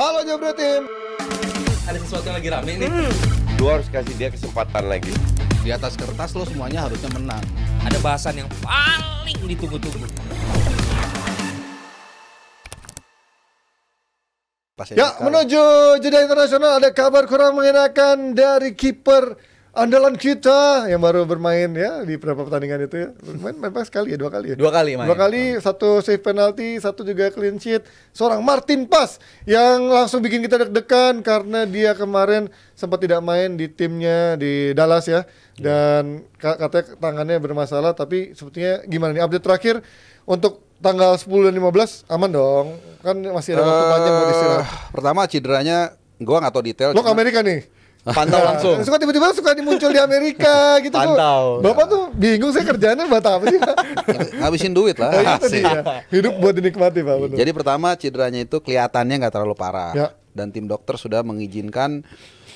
Halo Jabra Team. Ada sesuatu yang lagi rame nih. Hmm. Lu harus kasih dia kesempatan lagi. Di atas kertas lo semuanya harusnya menang. Ada bahasan yang paling ditunggu-tunggu. Ya, menuju jeda internasional ada kabar kurang mengenakan dari kiper andalan kita yang baru bermain ya di beberapa pertandingan itu ya bermain memang sekali ya dua kali ya dua kali main. dua kali oh. satu save penalti satu juga clean sheet seorang Martin Pas yang langsung bikin kita deg-degan karena dia kemarin sempat tidak main di timnya di Dallas ya iya. dan yeah. katanya tangannya bermasalah tapi sepertinya gimana nih update terakhir untuk tanggal 10 dan 15 aman dong kan masih ada waktu uh, panjang buat istirahat pertama cederanya gua nggak tahu detail lo ke Amerika nih Pantau langsung. Suka tiba-tiba suka dimuncul di Amerika gitu. Pantau. Tuh. Bapak tuh bingung saya kerjanya buat apa sih? Habisin duit lah. oh, itu iya, dia. Hidup buat dinikmati Pak. Jadi pertama cederanya itu kelihatannya nggak terlalu parah. Ya. Dan tim dokter sudah mengizinkan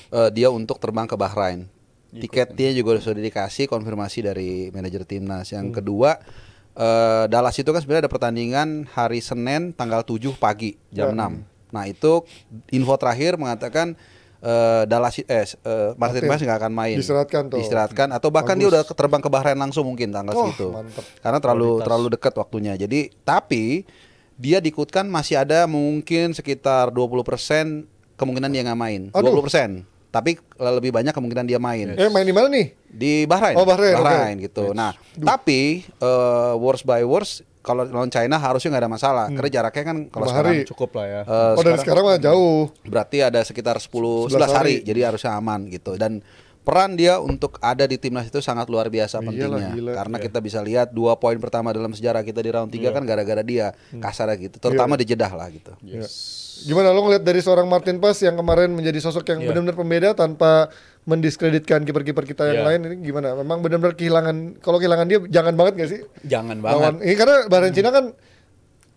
uh, dia untuk terbang ke Bahrain. Tiketnya juga sudah dikasih konfirmasi dari manajer timnas. Yang hmm. kedua uh, Dallas itu kan sebenarnya ada pertandingan hari Senin tanggal 7 pagi jam ya. 6. Nah, itu info terakhir mengatakan uh, Dallas eh uh, Martin Mas nggak akan main. Diseratkan tuh. Diseratkan atau bahkan Bagus. dia udah terbang ke Bahrain langsung mungkin tanggal oh, segitu. Karena terlalu Kualitas. terlalu dekat waktunya. Jadi tapi dia dikutkan masih ada mungkin sekitar 20% kemungkinan dia nggak main. Aduh. 20%. Tapi lebih banyak kemungkinan dia main. Yes. Eh main di mana nih? Di Bahrain. Oh Bahrain. Bahrain okay. gitu. Nah, Duh. tapi uh, worst by worst kalau lawan China harusnya nggak ada masalah hmm. karena jaraknya kan kalau sekarang hari. cukup lah ya. Uh, oh dari sekarang mah jauh. Berarti ada sekitar 10 11, 11 hari. hari jadi harusnya aman gitu dan peran dia untuk ada di timnas itu sangat luar biasa Iyalah, pentingnya gila, karena iya. kita bisa lihat dua poin pertama dalam sejarah kita di round 3 iya. kan gara-gara dia hmm. kasar gitu terutama iya. di jedah lah gitu iya. yes. gimana lo ngeliat dari seorang Martin Pas yang kemarin menjadi sosok yang yeah. benar-benar pembeda tanpa mendiskreditkan kiper-kiper kita yang yeah. lain ini gimana memang benar-benar kehilangan kalau kehilangan dia jangan banget gak sih jangan banget Lawan, ini karena Baren hmm. Cina kan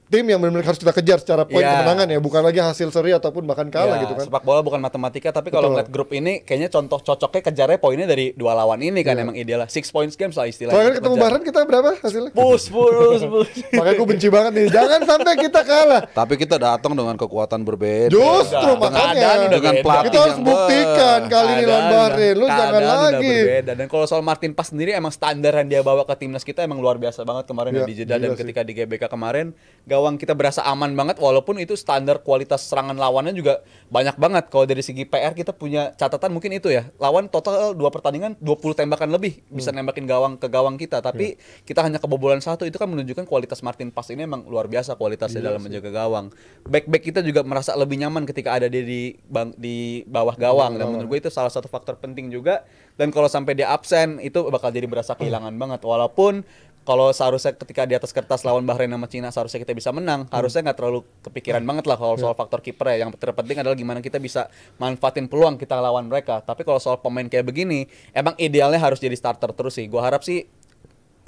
tim yang benar-benar harus kita kejar secara poin yeah. kemenangan ya, bukan lagi hasil seri ataupun bahkan kalah yeah, gitu kan. Sepak bola bukan matematika, tapi kalau ngeliat grup ini kayaknya contoh cocoknya kejarnya poinnya dari dua lawan ini kan yeah. emang ideal lah. Six points games lah istilahnya. Soalnya ketemu bareng kita berapa hasilnya? Bus, bus, bus. Makanya gue benci banget nih, jangan sampai kita kalah. Tapi kita datang dengan kekuatan berbeda. Justru nah, makanya dengan, dengan pelatih kita harus buktikan kali ini lawan Bahrain, lu jangan lagi. Berbeda. Dan kalau soal Martin Pas sendiri emang standar yang dia bawa ke timnas kita emang luar biasa banget kemarin yeah, di Jeddah dan ketika di GBK kemarin gak gawang kita berasa aman banget walaupun itu standar kualitas serangan lawannya juga banyak banget. Kalau dari segi PR kita punya catatan mungkin itu ya. Lawan total dua pertandingan 20 tembakan lebih bisa hmm. nembakin gawang ke gawang kita, tapi yeah. kita hanya kebobolan satu itu kan menunjukkan kualitas Martin Pas ini emang luar biasa kualitasnya yeah, dalam sih. menjaga gawang. Back-back kita juga merasa lebih nyaman ketika ada dia di bang, di bawah gawang dan iya. menurut gue itu salah satu faktor penting juga dan kalau sampai dia absen itu bakal jadi berasa hmm. kehilangan banget walaupun kalau seharusnya ketika di atas kertas lawan Bahrain sama Cina seharusnya kita bisa menang hmm. harusnya nggak terlalu kepikiran hmm. banget lah kalau hmm. soal faktor kiper ya yang terpenting adalah gimana kita bisa manfaatin peluang kita lawan mereka tapi kalau soal pemain kayak begini emang idealnya harus jadi starter terus sih gue harap sih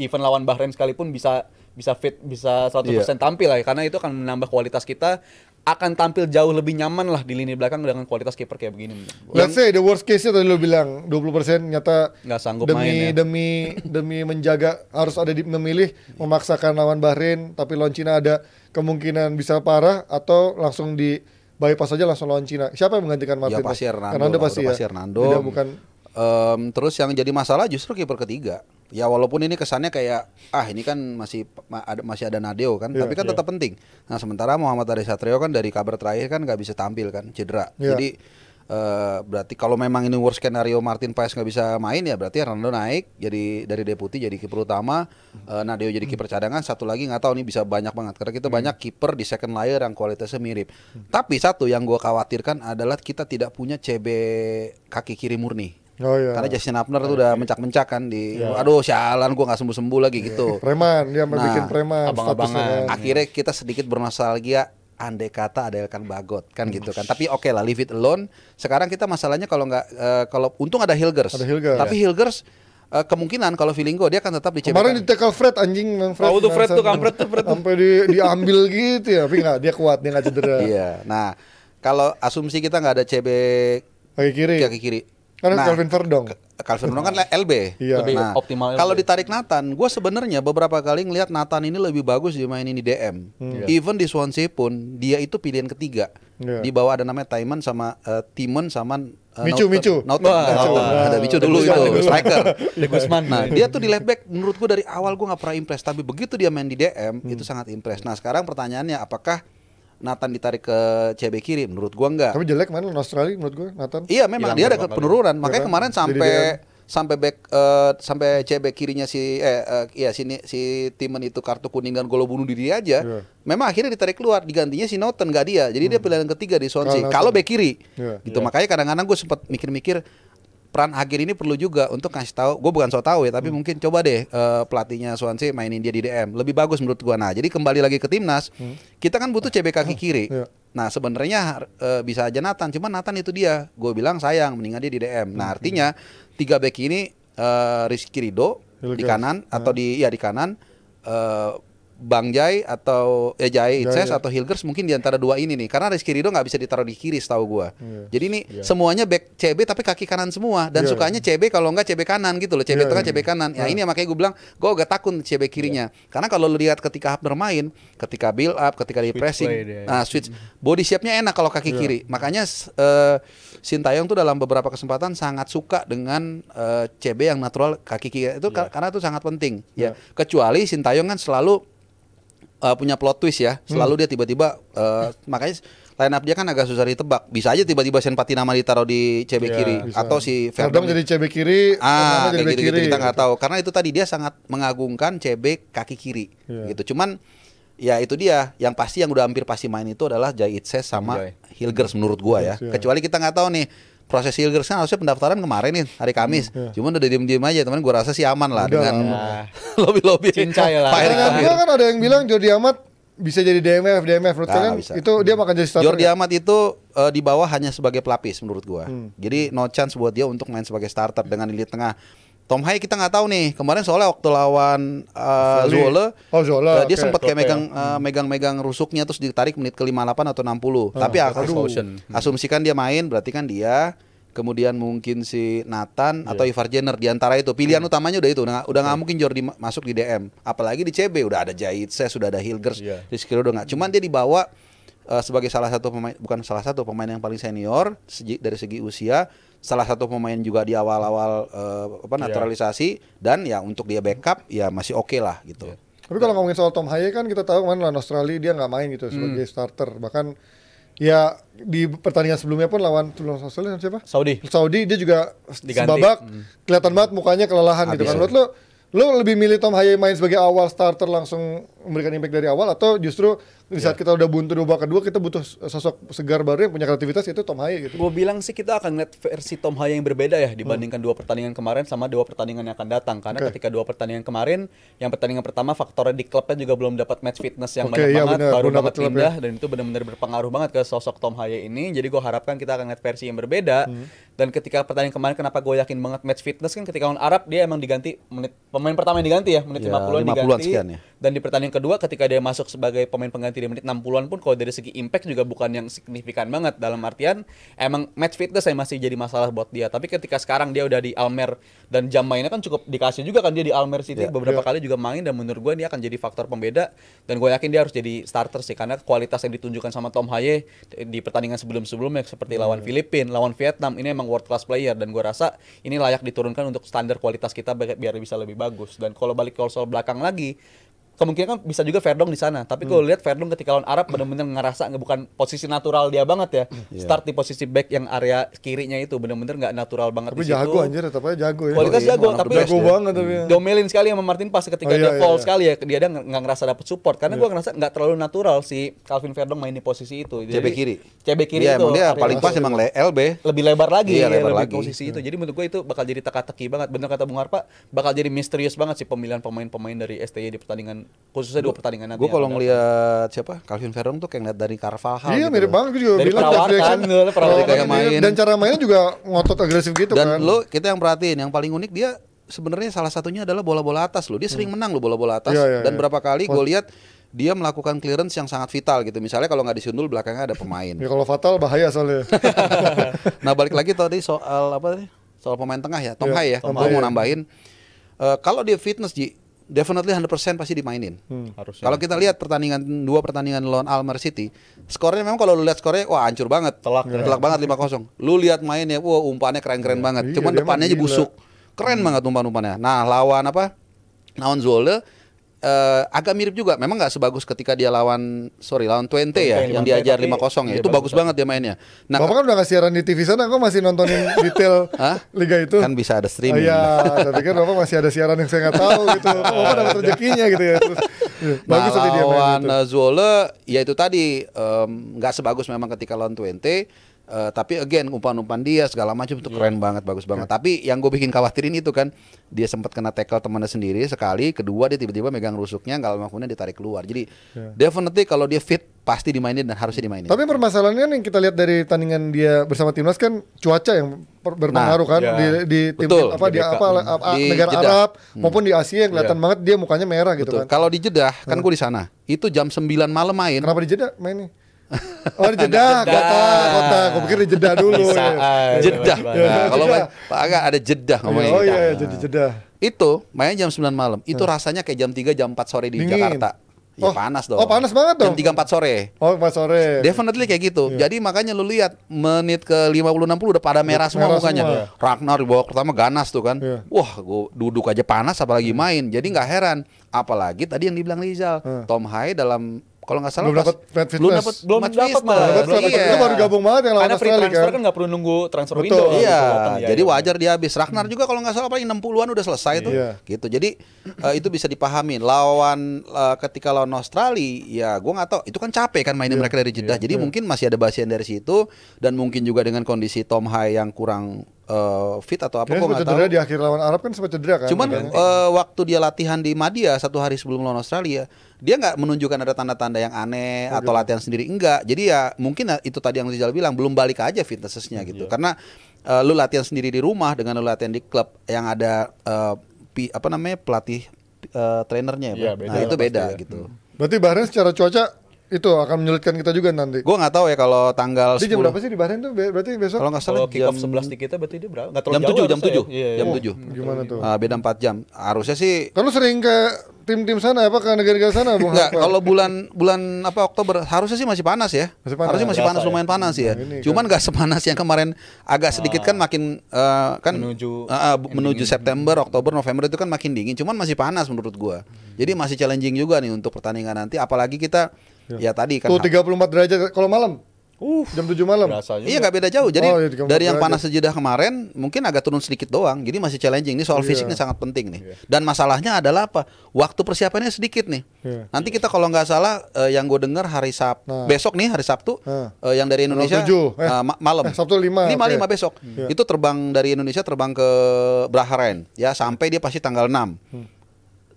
event lawan Bahrain sekalipun bisa bisa fit bisa 100% yeah. tampil lah ya. karena itu akan menambah kualitas kita akan tampil jauh lebih nyaman lah di lini belakang dengan kualitas kiper kayak begini. Let's say the worst case-nya tadi lo bilang 20% nyata nggak sanggup demi, main ya. demi demi menjaga harus ada di, memilih memaksakan lawan Bahrain tapi lawan Cina ada kemungkinan bisa parah atau langsung di bypass aja langsung lawan Cina. Siapa yang menggantikan Martin? Ya pasti Hernando. Hernando pasti, ya. Hernando. bukan Um, terus yang jadi masalah justru kiper ketiga. Ya walaupun ini kesannya kayak ah ini kan masih ma ada, masih ada Nadeo kan, yeah, tapi kan yeah. tetap penting. Nah sementara Muhammad Ari Satrio kan dari kabar terakhir kan nggak bisa tampil kan, cedera. Yeah. Jadi uh, berarti kalau memang ini worst skenario Martin Paes nggak bisa main ya berarti Ronaldo naik jadi dari deputi jadi kiper utama, uh, Nadeo jadi kiper cadangan, satu lagi nggak tahu nih bisa banyak banget karena kita mm. banyak kiper di second layer yang kualitasnya mirip. Mm. Tapi satu yang gue khawatirkan adalah kita tidak punya CB kaki kiri murni. Oh, iya. Karena Justin Abner tuh udah iya. mencak-mencak kan di yeah. aduh sialan gua nggak sembuh-sembuh lagi yeah. gitu. Preman dia mau nah, bikin preman abang-abangan. Akhirnya kita sedikit bernostalgia andai kata ada Elkan Bagot kan gitu kan. Tapi oke okay lah leave it alone. Sekarang kita masalahnya kalau nggak uh, kalau untung ada Hilgers. Ada Hilgers. Tapi yeah. Hilgers uh, kemungkinan kalau feeling gue dia akan tetap di Kemarin di tackle Fred anjing Bang Fred. Oh, tuh Fred tuh kampret tuh Fred. Sampai di, diambil gitu ya. Tapi enggak dia kuat, dia enggak cedera. Iya. Nah, kalau asumsi kita nggak ada CB kaki kiri. Kaki kiri karena nah, Calvin Verdong. Calvin Verdong kan LB. Iya. Lebih nah, optimal. Kalau ditarik Nathan, gue sebenarnya beberapa kali ngelihat Nathan ini lebih bagus dimainin di DM. Hmm. Yeah. Even di Swansea pun dia itu pilihan ketiga. Yeah. Di bawah ada namanya Timon sama uh, eh, Timon sama uh, Micu Micu. ada Micu dulu itu striker. Legusman. Nah, dia tuh di left back menurut gue dari awal gue nggak pernah impress tapi begitu dia main di DM hmm. itu sangat impress. Nah, sekarang pertanyaannya apakah Nathan ditarik ke CB kiri menurut gua enggak. Tapi jelek kemarin Australia menurut gua Nathan. Iya memang dia ada penurunan iya makanya kan? kemarin sampai sampai back uh, sampai CB kirinya si eh uh, eh, ya sini si Timen itu kartu kuning dan gol bunuh diri aja. Yeah. Memang akhirnya ditarik keluar digantinya si Noten, enggak dia. Jadi hmm. dia pilihan ketiga di Swansea. Kalau back kiri. Yeah. Gitu yeah. makanya kadang-kadang gua sempat mikir-mikir peran akhir ini perlu juga untuk kasih tahu. Gue bukan so tau ya, tapi hmm. mungkin coba deh uh, pelatihnya Swansea mainin dia di DM. Lebih bagus menurut gue. Nah, jadi kembali lagi ke timnas, hmm. kita kan butuh CB kaki hmm. kiri. Hmm. Nah, sebenarnya uh, bisa aja Nathan, cuma Nathan itu dia. Gue bilang sayang, mendingan dia di DM. Nah, hmm. artinya tiga back ini uh, Rizky Rido Hilgas. di kanan atau nah. di ya di kanan. Uh, Bang Jai atau ya Jai, Jai ya. atau Hilgers mungkin di antara dua ini nih. Karena Rizky Ridho nggak bisa ditaruh di kiri setahu gua. Yeah. Jadi ini yeah. semuanya back CB tapi kaki kanan semua dan yeah, sukanya iya. C CB kalau nggak CB kanan gitu loh. CB yeah, tengah, yeah. CB kanan. Nah, ya yeah. ini makanya gue bilang gua agak takut CB kirinya. Yeah. Karena kalau lu lihat ketika Hubner main, ketika build up, ketika di pressing, ya. nah switch body shape-nya enak kalau kaki yeah. kiri. Makanya uh, eh, Sintayong tuh dalam beberapa kesempatan sangat suka dengan uh, eh, CB yang natural kaki kiri itu yeah. karena itu sangat penting. Yeah. Ya, iya. kecuali Sintayong kan selalu uh, punya plot twist ya. Hmm. Selalu hmm. dia tiba-tiba uh, makanya line up dia kan agak susah ditebak. Bisa aja tiba-tiba Senpati nama ditaruh di CB yeah, kiri bisa. atau si Ferdong jadi CB kiri, ah, kayak gitu, kiri. Gitu, kita nggak gitu. tahu. Karena itu tadi dia sangat mengagungkan CB kaki kiri yeah. gitu. Cuman ya itu dia yang pasti yang udah hampir pasti main itu adalah Jai Itse sama Jai. Hilgers menurut gua ya. ya. Kecuali kita nggak tahu nih proses kan harusnya pendaftaran kemarin nih hari Kamis. Hmm, iya. Cuman udah diem-diem aja, teman gua rasa sih aman lah udah, dengan lobby-lobby. Cincai lah. Pak Erick kan ada yang bilang Jordi Amat bisa jadi DMF, DMF menurut nah, kalian bisa. itu dia bakal jadi starter. Jordi ya? Amat itu uh, di bawah hanya sebagai pelapis menurut gua. Hmm. Jadi no chance buat dia untuk main sebagai starter dengan lini tengah Tom Hai kita nggak tahu nih. Kemarin soalnya waktu lawan uh, eh, Zola, oh, Zola, uh, eh, dia okay, sempat kayak megang uh, megang-megang rusuknya terus ditarik menit ke 58 atau 60. puluh oh, Tapi aduh, hmm. asumsikan dia main berarti kan dia kemudian mungkin si Nathan yeah. atau Ivar Jenner di antara itu pilihan yeah. Hmm. utamanya udah itu nah, udah nggak yeah. mungkin Jordi masuk di DM apalagi di CB udah ada saya sudah ada Hilgers yeah. Rizky udah nggak cuman dia dibawa uh, sebagai salah satu pemain bukan salah satu pemain yang paling senior dari segi usia salah satu pemain juga di awal-awal uh, apa iya. naturalisasi yeah. dan ya untuk dia backup ya masih oke okay lah gitu. Yeah. Tapi kalau ngomongin soal Tom Haye kan kita tahu kan lawan Australia dia nggak main gitu sebagai hmm. starter bahkan ya di pertandingan sebelumnya pun lawan lawan Australia siapa? Saudi. Saudi dia juga Diganti. sebabak hmm. kelihatan banget mukanya kelelahan Habis gitu kan. Menurut lo lo lebih milih Tom Haye main sebagai awal starter langsung memberikan impact dari awal atau justru di saat yeah. kita udah buntu dua kedua kita butuh sosok segar baru yang punya kreativitas itu Tom Haye gitu. Gue bilang sih kita akan lihat versi Tom Haye yang berbeda ya dibandingkan hmm. dua pertandingan kemarin sama dua pertandingan yang akan datang karena okay. ketika dua pertandingan kemarin yang pertandingan pertama faktornya di klubnya juga belum dapat match fitness yang okay, banyak iya, banget baru dapat banget pindah ya. dan itu benar-benar berpengaruh banget ke sosok Tom Haye ini jadi gue harapkan kita akan lihat versi yang berbeda hmm. dan ketika pertandingan kemarin kenapa gue yakin banget match fitness kan ketika lawan Arab dia emang diganti menit pemain pertama yang diganti ya menit iya, lima puluh an 50 diganti. Sekian ya dan di pertandingan kedua ketika dia masuk sebagai pemain pengganti di menit 60-an pun kalau dari segi impact juga bukan yang signifikan banget dalam artian emang match fitness yang masih jadi masalah buat dia tapi ketika sekarang dia udah di Almer dan jam mainnya kan cukup dikasih juga kan dia di Almer City yeah, beberapa yeah. kali juga main dan menurut gue dia akan jadi faktor pembeda dan gue yakin dia harus jadi starter sih karena kualitas yang ditunjukkan sama Tom Haye di pertandingan sebelum-sebelumnya seperti iya. lawan lawan Filipina, lawan Vietnam ini emang world class player dan gue rasa ini layak diturunkan untuk standar kualitas kita biar bisa lebih bagus dan kalau balik ke soal belakang lagi kemungkinan kan bisa juga Verdong di sana. Tapi kalau hmm. lihat Verdong ketika lawan Arab benar-benar ngerasa nggak bukan posisi natural dia banget ya. Hmm, yeah. Start di posisi back yang area kirinya itu benar-benar nggak natural banget tapi di jago situ. jago anjir tetap jago ya. Kualitas oh, iya, tapi jago banget tapi. Ya. Hmm. Domelin sekali sama Martin pas ketika oh, iya, dia fall iya, sekali ya dia ada nggak ngerasa dapat support karena yeah. gua ngerasa nggak terlalu natural si Calvin Verdong main di posisi itu. Jadi, CB kiri. CB kiri yeah, itu. Emang dia paling pas emang LB. Lebih lebar lagi iya, ya, lebar ya, lebih lagi. posisi itu. Jadi menurut gue itu bakal jadi teka-teki banget. Bener kata Bung Arpa bakal jadi misterius banget sih pemilihan pemain-pemain dari STY di pertandingan khususnya dua pertandingan nanti. Gue kalau ngelihat siapa Calvin Ferron tuh kayak ngeliat dari Carvajal. Iya gitu mirip banget gue juga dari bilang dari perawakan, dari kayak oh, iya, main. Iya. Dan cara mainnya juga ngotot agresif gitu dan kan. Dan lo kita yang perhatiin yang paling unik dia sebenarnya salah satunya adalah bola-bola atas lo. Dia sering hmm. menang lo bola-bola atas ya, ya, dan iya. berapa kali gue lihat dia melakukan clearance yang sangat vital gitu. Misalnya kalau nggak disundul belakangnya ada pemain. ya kalau fatal bahaya soalnya. nah balik lagi tadi soal apa sih? Soal pemain tengah ya, Tom ya, Hai ya. Gue mau nambahin. Uh, kalau dia fitness Ji, definitely 100% pasti dimainin. Hmm, Kalau kita lihat pertandingan dua pertandingan lawan Almer City, skornya memang kalau lu lihat skornya wah hancur banget. Telak, ya. telak banget 5-0. Iya. Lu lihat mainnya, wah umpannya keren-keren ya, banget. Iya, Cuman depannya aja busuk. Keren hmm. banget umpan-umpannya. Nah, lawan apa? Lawan Zolde uh, agak mirip juga. Memang nggak sebagus ketika dia lawan sorry lawan Twente ya yang diajar 5-0 ya. Iya, itu bagus banget dia mainnya. Nah, Bapak kan udah kasih siaran di TV sana, kok masih nontonin detail liga itu? Kan bisa ada streaming. Oh iya, saya pikir Bapak masih ada siaran yang saya nggak tahu gitu. Bapak dapat rezekinya gitu ya. Terus, iya, nah, bagus nah, lawan dia main Zwolle ya itu tadi nggak um, sebagus memang ketika lawan Twente Uh, tapi again umpan-umpan dia segala macam itu keren yeah. banget, bagus banget. Yeah. Tapi yang gue bikin khawatirin itu kan dia sempat kena tackle temannya sendiri sekali, kedua dia tiba-tiba megang rusuknya kalau kemudian ditarik keluar. Jadi yeah. definitely kalau dia fit pasti dimainin dan harusnya dimainin. Tapi permasalahannya yang kita lihat dari tandingan dia bersama timnas kan cuaca yang berpengaruh nah, kan yeah. di, iya. di tim apa di, di apa, di negara Arab hmm. maupun di Asia yang kelihatan yeah. banget dia mukanya merah gitu Betul. gitu kan. Kalau di Jeddah kan iya. gue di sana. Itu jam 9 malam main. Kenapa di Jeddah mainnya? Oh di jeda, kota, kota. Gue pikir di jeda dulu. ya. Ah, iya, jeda. Nah, kalau Pak Aga ada jeda iya, ngomongnya. Oh iya, jadi jeda. Itu main jam 9 malam. Itu iya. rasanya kayak jam 3 jam 4 sore di Dingin. Jakarta. Ya oh, panas oh, dong. Oh panas banget dong. Jam 3 4 sore. Oh 4 sore. Definitely kayak gitu. Yeah. Jadi makanya lu lihat menit ke lima puluh enam puluh udah pada merah semua merah mukanya. Semua. Ragnar di pertama ganas tuh kan. Yeah. Wah, gua duduk aja panas apalagi main. Jadi nggak heran apalagi tadi yang dibilang Rizal. Hmm. Tom Hai dalam kalau nggak salah belum dapat Fred Fitness. Belum dapat belum dapat mas. Dapet, dapet, iya. Itu baru gabung banget yang lawan Karena free transfer kan? kan nggak perlu nunggu transfer Betul. window. Iya. jadi gitu. wajar dia habis. Ragnar hmm. juga kalau nggak salah paling 60-an udah selesai iya. tuh. Gitu. Jadi uh, itu bisa dipahami. Lawan uh, ketika lawan Australia ya gue nggak tahu itu kan capek kan mainin iya. mereka dari jeda. Iya, jadi iya. mungkin masih ada basian dari situ dan mungkin juga dengan kondisi Tom Hai yang kurang uh, fit atau apa? Kok nggak tahu. di akhir lawan Arab kan sempat cedera kan. Cuman uh, waktu dia latihan di Madia satu hari sebelum lawan Australia, dia nggak menunjukkan ada tanda-tanda yang aneh oh, atau gitu. latihan sendiri enggak. Jadi ya mungkin ya itu tadi yang Rizal bilang belum balik aja fitnessnya iya. gitu. Yeah. Karena uh, lu latihan sendiri di rumah dengan lu latihan di klub yang ada uh, pi, apa namanya pelatih uh, trainernya ya. Yeah, beda nah itu beda ya. gitu. Hmm. Berarti Bahrain secara cuaca itu akan menyulitkan kita juga nanti. Gue nggak tahu ya kalau tanggal. Dia 10. jam berapa sih di Bahrain tuh? Berarti besok? Kalau nggak salah jam kick off sebelas di kita berarti dia berapa? Gak jam tujuh, jam tujuh, ya? Iya, jam iya. tujuh. Oh, gimana tuh? Uh, beda empat jam. Harusnya sih. Kalau sering ke tim-tim sana apa ke negara-negara sana? Enggak, kalau bulan bulan apa Oktober harusnya sih masih panas ya. Masih panas. Harusnya masih panas, ya? lumayan panas ya. Nah, ini, kan. Cuman nggak kan? sepanas yang kemarin agak sedikit kan ah. makin uh, kan menuju uh, menuju September, Oktober, November itu kan makin dingin. Cuman masih panas menurut gua. Jadi masih challenging juga nih untuk pertandingan nanti apalagi kita Iya. Ya, tadi kan. Tuh 34 derajat kalau malam. Uh, jam 7 malam. Iya nggak beda jauh. Jadi oh, iya, dari yang panas sejedah kemarin mungkin agak turun sedikit doang. Jadi masih challenging. Ini soal yeah. fisiknya sangat penting nih. Yeah. Dan masalahnya adalah apa? Waktu persiapannya sedikit nih. Yeah. Nanti kita kalau nggak salah uh, yang gue dengar hari Sabtu nah. besok nih hari Sabtu nah. uh, yang dari Indonesia 7. Eh. Uh, malam. Eh, Sabtu 5. 5 okay. 5 besok. Yeah. Itu terbang dari Indonesia terbang ke Bahrain ya sampai dia pasti tanggal 6. Hmm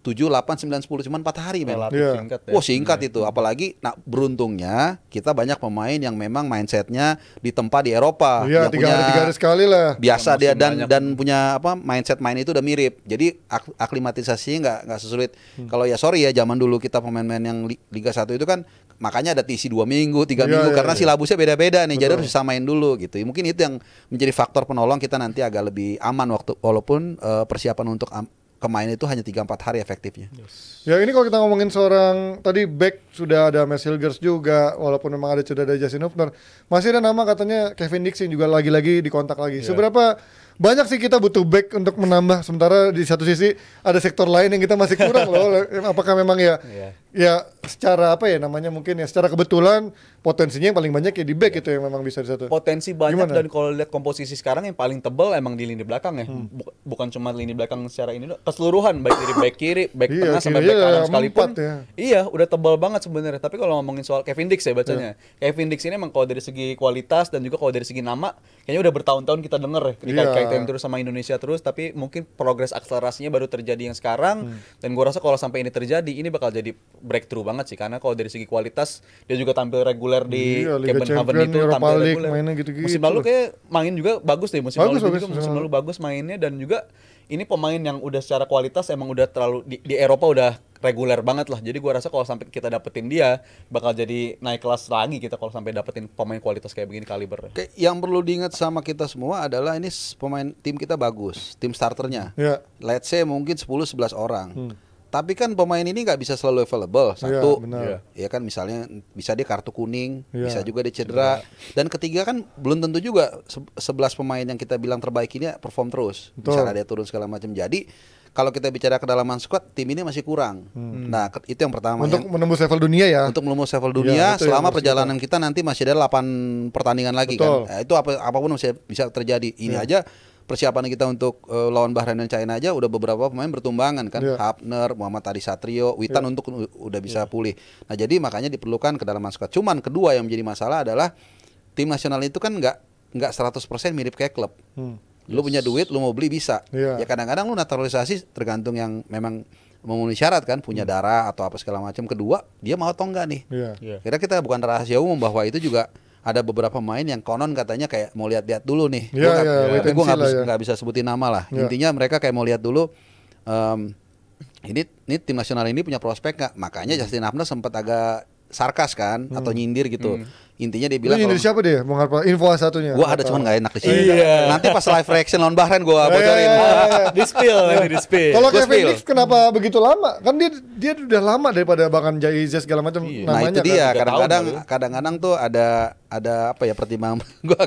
tujuh 8, sembilan 10 cuman empat hari men. Iya. singkat ya. Wah, singkat yeah. itu. Apalagi nah beruntungnya kita banyak pemain yang memang mindsetnya di tempat di Eropa yeah, yang tiga punya tiga hari sekali lah. Biasa dia dan dan punya apa mindset main itu udah mirip. Jadi ak aklimatisasi nggak nggak sesulit. Hmm. Kalau ya sorry ya zaman dulu kita pemain-pemain yang Liga 1 itu kan makanya ada TC dua minggu, tiga yeah, minggu yeah, karena yeah. silabusnya beda-beda nih. Betul. Jadi harus samain dulu gitu. Mungkin itu yang menjadi faktor penolong kita nanti agak lebih aman waktu walaupun uh, persiapan untuk kemain itu hanya 3-4 hari efektifnya. Yes. Ya ini kalau kita ngomongin seorang tadi back sudah ada Max Hilgers juga walaupun memang ada sudah ada Justin Hofner masih ada nama katanya Kevin Dixon juga lagi-lagi dikontak lagi. Yeah. Seberapa banyak sih kita butuh back untuk menambah sementara di satu sisi ada sektor lain yang kita masih kurang loh apakah memang ya yeah ya secara apa ya namanya mungkin ya secara kebetulan potensinya yang paling banyak ya di back itu yang memang bisa di satu. Potensi banyak Gimana? dan kalau lihat komposisi sekarang yang paling tebal emang di lini belakang ya. Hmm. Bukan cuma lini belakang secara ini keseluruhan baik dari back kiri, back iya, tengah sampai back iya, kanan sekalipun. Ya. Iya, udah tebal banget sebenarnya. Tapi kalau ngomongin soal Kevin Dix ya bacanya. ya. Kevin Dix ini emang kalau dari segi kualitas dan juga kalau dari segi nama kayaknya udah bertahun-tahun kita denger ya iya. kaitan kayak yeah. terus sama Indonesia terus tapi mungkin progres akselerasinya baru terjadi yang sekarang hmm. dan gua rasa kalau sampai ini terjadi ini bakal jadi breakthrough banget sih karena kalau dari segi kualitas dia juga tampil reguler di iya, Liga itu Europa tampil reguler. Mainnya gitu -gitu musim lalu kayak main juga bagus deh musim bagus, lalu bagus, juga, musim lalu bagus mainnya dan juga ini pemain yang udah secara kualitas emang udah terlalu di, di Eropa udah reguler banget lah. Jadi gua rasa kalau sampai kita dapetin dia bakal jadi naik kelas lagi kita kalau sampai dapetin pemain kualitas kayak begini kaliber. Yang perlu diingat sama kita semua adalah ini pemain tim kita bagus, tim starternya. Yeah. Let's say mungkin 10 11 orang. Hmm tapi kan pemain ini nggak bisa selalu available. Iya, Satu, ya, ya kan misalnya bisa dia kartu kuning, ya. bisa juga dia cedera. cedera. Iya. Dan ketiga kan belum tentu juga sebelas pemain yang kita bilang terbaik ini perform terus. Betul. Misalnya dia turun segala macam. Jadi kalau kita bicara kedalaman squad, tim ini masih kurang. Hmm. Nah, itu yang pertama. Untuk yang, menembus level dunia ya. Untuk menembus level iya, dunia ya, selama perjalanan kita. kita nanti masih ada 8 pertandingan lagi kan. Betul. kan. Nah, itu apa apapun masih bisa terjadi. Ini ya. aja persiapan kita untuk uh, lawan Bahrain dan China aja udah beberapa pemain bertumbangan kan yeah. Hapner Muhammad Adi Satrio Witan yeah. untuk udah bisa yeah. pulih nah jadi makanya diperlukan kedalaman squad cuman kedua yang menjadi masalah adalah tim nasional itu kan nggak nggak 100% mirip kayak klub hmm. lu yes. punya duit lu mau beli bisa yeah. ya kadang-kadang lu naturalisasi tergantung yang memang memenuhi syarat kan punya hmm. darah atau apa segala macam kedua dia mau atau enggak nih yeah. Yeah. kira kita bukan rahasia umum bahwa itu juga ada beberapa main yang konon katanya kayak mau lihat-lihat dulu nih. Yeah, gua, yeah, yeah. tapi gue nggak bisa, yeah. bisa sebutin nama lah. Yeah. Intinya mereka kayak mau lihat dulu. Um, ini ini tim nasional ini punya prospek nggak? Makanya Justin Hafner sempat agak sarkas kan hmm. atau nyindir gitu. Hmm. Intinya dia bilang Lu siapa dia? Mau ngapa? Info satunya. Gua ada cuman nggak enak di sini. Iya. Nanti pas live reaction lawan Bahrain gua iya, bocorin. Iya, iya, di spill, nanti di spill. Kalau Kevin kenapa begitu lama? Kan dia dia udah lama daripada Jay Z segala macam iya. Nah, namanya. Nah, itu kan. dia kadang-kadang kadang-kadang tuh ada ada apa ya pertimbangan gua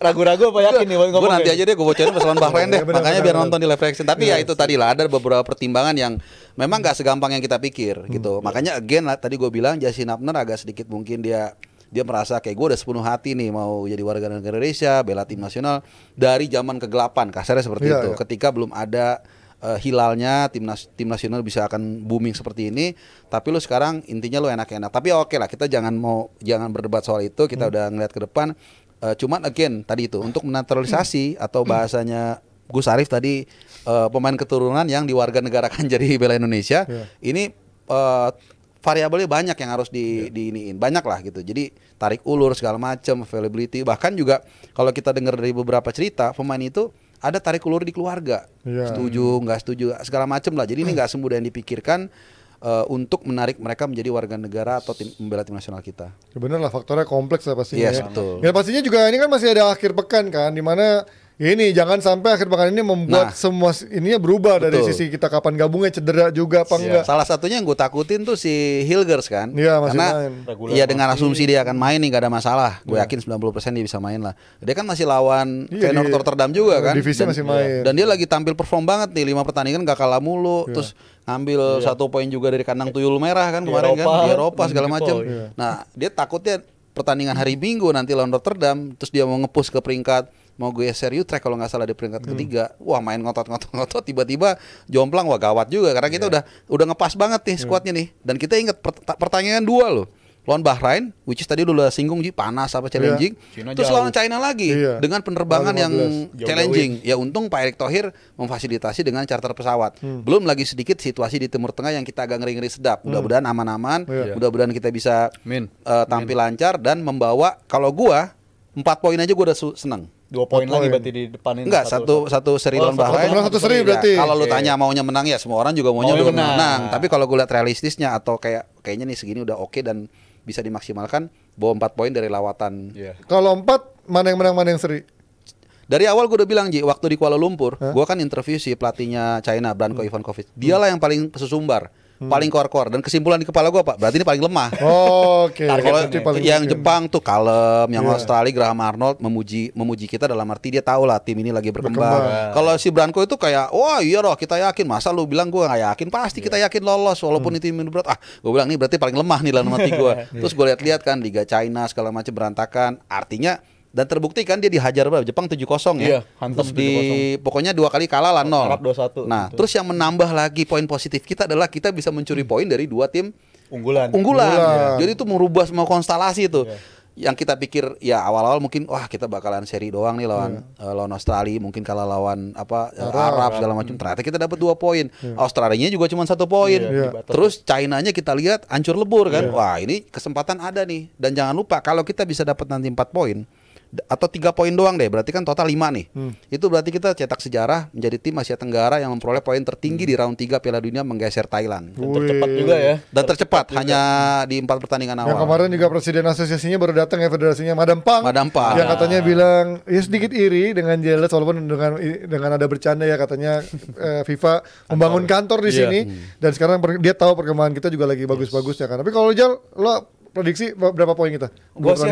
ragu-ragu apa yakin nih gue nanti aja deh gue bocorin pas lawan Bahrain deh makanya biar nonton di live reaction tapi ya itu tadi lah ada beberapa pertimbangan yang memang nggak segampang yang kita pikir hmm. gitu. Iya. Makanya again lah, tadi gue bilang Jasi Napner agak sedikit mungkin dia dia merasa kayak gue udah sepenuh hati nih mau jadi warga negara Indonesia, bela tim nasional dari zaman kegelapan kasarnya seperti yeah, itu. Yeah. Ketika belum ada uh, hilalnya tim nas tim nasional bisa akan booming seperti ini tapi lo sekarang intinya lo enak-enak tapi ya oke okay lah kita jangan mau jangan berdebat soal itu kita hmm. udah ngeliat ke depan uh, cuman again tadi itu untuk menetralisasi hmm. atau bahasanya Gus Arief tadi uh, pemain keturunan yang di warga negara kan jadi bela Indonesia. Yeah. Ini uh, variabelnya banyak yang harus di yeah. diiniin. Banyak lah gitu. Jadi tarik ulur segala macam, availability bahkan juga kalau kita dengar dari beberapa cerita pemain itu ada tarik ulur di keluarga. Yeah. Setuju, nggak setuju, segala macam lah. Jadi ini iya. nggak semudah yang dipikirkan uh, untuk menarik mereka menjadi warga negara atau tim membela tim nasional kita. Ya bener lah faktornya kompleks lah pastinya. Yes, ya. betul. ya pastinya juga ini kan masih ada akhir pekan kan, dimana ini jangan sampai akhir pekan ini membuat nah, semua ininya berubah betul. dari sisi kita kapan gabungnya cedera juga apa Siap. enggak. Salah satunya yang gue takutin tuh si Hilgers kan. Iya masih Karena main. Iya, Regular dengan masih. asumsi dia akan main nih gak ada masalah. Gue ya. yakin 90% dia bisa main lah. Dia kan masih lawan ya, Feyenoord Rotterdam juga kan. Divisi dan, masih iya. main. Dan dia lagi tampil perform banget nih lima pertandingan gak kalah mulu. Ya. Terus ngambil ya. satu poin juga dari kandang tuyul merah kan kemarin kan? Eropa, kan di Eropa segala macam. Ya. Nah, dia takutnya pertandingan hari Minggu nanti lawan Rotterdam terus dia mau ngepus ke peringkat mau gue serius track kalau nggak salah di peringkat hmm. ketiga wah main ngotot-ngotot-ngotot tiba-tiba jomplang wah gawat juga karena kita yeah. udah udah ngepas banget nih skuadnya hmm. nih dan kita ingat pertanyaan dua loh lawan Bahrain, which is tadi lu singgung Ji, panas apa iya. challenging, yeah. terus lawan China lagi yeah. dengan penerbangan yang jauh challenging. Ya untung Pak Erick Thohir memfasilitasi dengan charter pesawat. Hmm. Belum lagi sedikit situasi di Timur Tengah yang kita agak ngeri-ngeri sedap. Hmm. Mudah-mudahan aman-aman, yeah. mudah-mudahan kita bisa Min. Uh, tampil Min. lancar dan membawa kalau gua empat poin aja gua udah seneng dua poin lagi berarti di depan ini enggak satu satu, satu seri oh, lawan Bahrain satu, satu seri berarti kalau lu iya, tanya iya. maunya menang ya semua orang juga maunya, maunya menang. menang tapi kalau gue lihat realistisnya atau kayak kayaknya nih segini udah oke okay dan bisa dimaksimalkan bawa empat poin dari lawatan yeah. kalau empat mana yang menang mana yang seri dari awal gue udah bilang Ji waktu di Kuala Lumpur gue kan interview si pelatihnya China Branko hmm. Ivankovic dialah yang paling sesumbar hmm. paling kor-kor dan kesimpulan di kepala gue pak berarti ini paling lemah oh, oke okay. kalau yang Jepang tuh kalem yang yeah. Australia Graham Arnold memuji memuji kita dalam arti dia tahu lah tim ini lagi berkembang, berkembang. kalau si Branko itu kayak wah iya loh kita yakin masa lu bilang gue nggak yakin pasti yeah. kita iya. yakin lolos walaupun hmm. itu tim berat ah gue bilang ini berarti paling lemah nih dalam hati gue iya. terus gue lihat-lihat kan Liga China segala macam berantakan artinya dan terbukti kan dia dihajar berapa Jepang 7-0 ya. Iya, terus di pokoknya dua kali kalah lah 0. Arab Nah, gitu. terus yang menambah lagi poin positif kita adalah kita bisa mencuri poin dari dua tim unggulan. Unggulan. unggulan. Iya. Jadi itu merubah semua konstelasi itu. Iya. yang kita pikir ya awal-awal mungkin wah kita bakalan seri doang nih lawan uh, lawan Australia mungkin kalah lawan apa eh, Arab, Arab segala macam hmm. ternyata kita dapat dua poin Australia Australianya juga cuma satu poin terus China-nya kita lihat hancur lebur kan wah ini kesempatan ada nih dan jangan lupa kalau kita bisa dapat nanti empat poin atau tiga poin doang deh berarti kan total lima nih hmm. itu berarti kita cetak sejarah menjadi tim Asia Tenggara yang memperoleh poin tertinggi hmm. di round tiga Piala Dunia menggeser Thailand dan tercepat juga ya dan tercepat, juga. hanya di empat pertandingan awal yang kemarin juga presiden asosiasinya baru datang ya federasinya Madam Pang Madam Pang yang katanya ah. bilang ya sedikit iri dengan jelas walaupun dengan dengan ada bercanda ya katanya eh, FIFA membangun kantor di iya. sini hmm. dan sekarang dia tahu perkembangan kita juga lagi bagus-bagusnya kan tapi kalau jual lo prediksi berapa poin kita? gua sih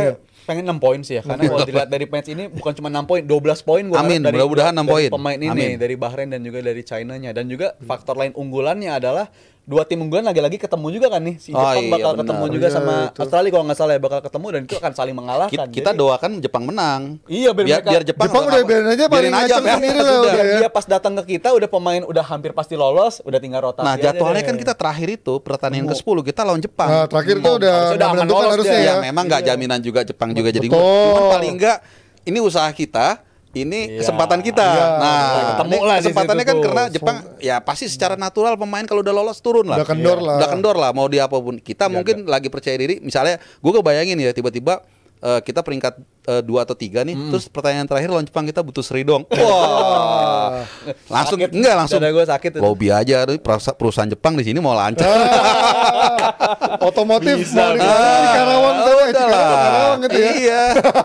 pengen 6 poin sih ya karena kalau iya. dilihat dari match ini bukan cuma 6 poin, 12 poin gua Amin, mudah-mudahan 6 poin. Pemain ini Amin. dari Bahrain dan juga dari China-nya dan juga faktor lain unggulannya adalah dua tim unggulan lagi-lagi ketemu juga kan nih si oh, Jepang oh, iya, bakal iya, benar. ketemu juga iya, sama itu. Australia kalau nggak salah ya bakal ketemu dan itu akan saling mengalahkan. Kita, kita jadi, doakan Jepang menang. Iya biar biar, biar Jepang, Jepang udah biarin aja paling aja sendiri lah udah. Ya. Dia pas datang ke kita udah pemain udah hampir pasti lolos, udah tinggal rotasi. Nah, jadwalnya kan kita terakhir itu pertandingan ke-10 kita lawan Jepang. Nah, terakhir itu udah udah menentukan harusnya iya, ya. Memang nggak iya. jaminan juga Jepang juga jadi. Cuman paling enggak ini usaha kita ini iya. kesempatan kita. Iya. Nah, ketemu lah kesempatannya kan tuh. karena Jepang ya pasti secara natural pemain kalau udah lolos turun lah. Udah kendor iya. lah. Udah kendor lah mau diapapun. Kita iya, mungkin lagi percaya diri. Misalnya gue kebayangin ya tiba-tiba uh, kita peringkat uh, dua atau tiga nih, hmm. terus pertanyaan terakhir lawan Jepang kita butuh seri dong. Wah. langsung sakit. enggak langsung. Dada gue sakit. Itu. Lobby aja perusahaan Jepang di sini mau lancar. Otomotif bisa, mau di, bisa. di Karawang ah, eh, Karawang gitu ya. Iya.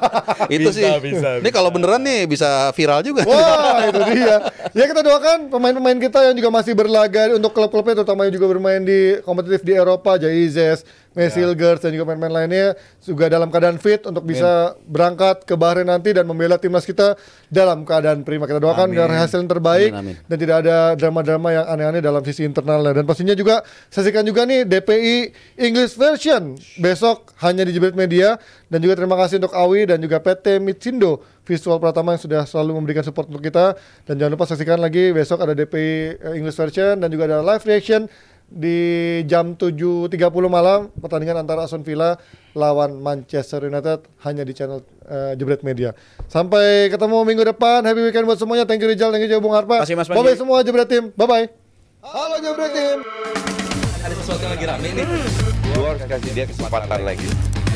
itu bisa, sih. Bisa, ini kalau beneran nih bisa viral juga. Wah, itu dia. Ya kita doakan pemain-pemain kita yang juga masih berlaga untuk klub-klubnya terutama yang juga bermain di kompetitif di Eropa, Jaizes, Messi, ya. dan juga pemain-pemain lainnya juga dalam keadaan fit untuk bisa berangkat berangkat ke Bahrain nanti dan membela timnas kita dalam keadaan prima. Kita doakan agar hasil yang terbaik amin, amin. dan tidak ada drama-drama yang aneh-aneh dalam sisi internalnya. Dan pastinya juga saksikan juga nih DPI English version besok hanya di Jebret Media dan juga terima kasih untuk Awi dan juga PT Mitsindo Visual Pratama yang sudah selalu memberikan support untuk kita dan jangan lupa saksikan lagi besok ada DPI eh, English version dan juga ada live reaction di jam 7.30 malam pertandingan antara Aston Villa lawan Manchester United hanya di channel uh, Jebret Media. Sampai ketemu minggu depan. Happy weekend buat semuanya. Thank you Rizal, thank you Bung Harpa. Terima kasih Mas Bye semua Jebret Team. Bye bye. Halo Jebret Team. Ada sesuatu lagi rame nih. Gue harus kasih dia kesempatan lagi.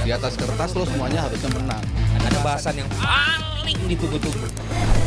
Di atas kertas lo semuanya harusnya menang. Ada bahasan yang paling ditunggu-tunggu.